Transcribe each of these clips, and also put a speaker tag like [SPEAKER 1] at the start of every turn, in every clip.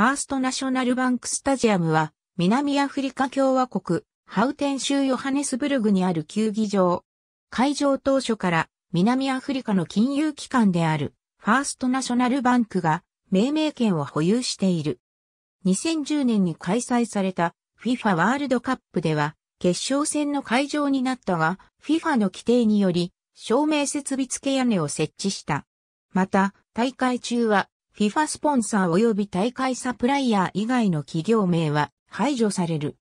[SPEAKER 1] ファーストナショナルバンクスタジアムは、南アフリカ共和国、ハウテン州ヨハネスブルグにある球技場。会場当初から、南アフリカの金融機関である、ファーストナショナルバンクが、命名権を保有している。2010年に開催された FIFA ワールドカップでは決勝戦の会場になったが FIFA の規定により照明設備付け屋根を設置した。また大会中は FIFA スポンサー及び大会サプライヤー以外の企業名は排除される。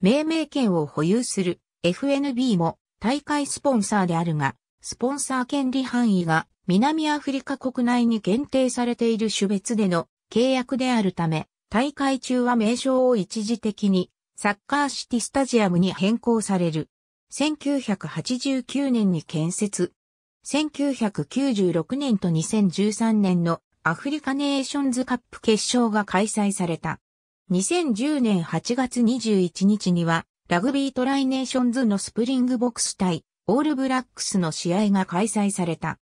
[SPEAKER 1] 命名権を保有する FNB も大会スポンサーであるが、スポンサー権利範囲が南アフリカ国内に限定されている種別での契約であるため、大会中は名称を一時的にサッカーシティスタジアムに変更される。1989年に建設。1996年と2013年のアフリカネーションズカップ決勝が開催された。2010年8月21日には、ラグビートライネーションズのスプリングボックス対オールブラックスの試合が開催された。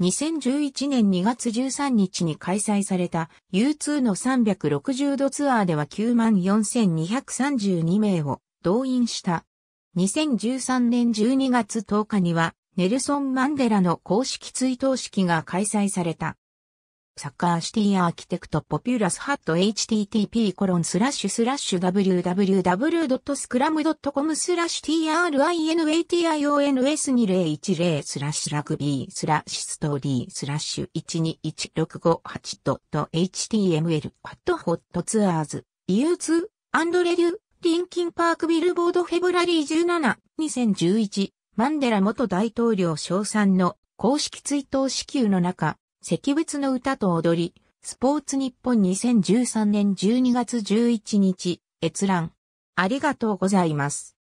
[SPEAKER 1] 2011年2月13日に開催された U2 の360度ツアーでは94,232名を動員した。2013年12月10日にはネルソン・マンデラの公式追悼式が開催された。サッカーシティアーキテクトポピュラスハット http コロンスラッシュスラッシュ www.scrum.com スラッシュ trination2010 スラッシュラグビースラッシュストーリースラッシュ121658 html ハットホットツアーズ EU2 アンドレリューリンキンパークビルボードフェブラリー17 2011マンデラ元大統領賞賛の公式追悼支給の中石仏の歌と踊り、スポーツ日本2013年12月11日、閲覧。ありがとうございます。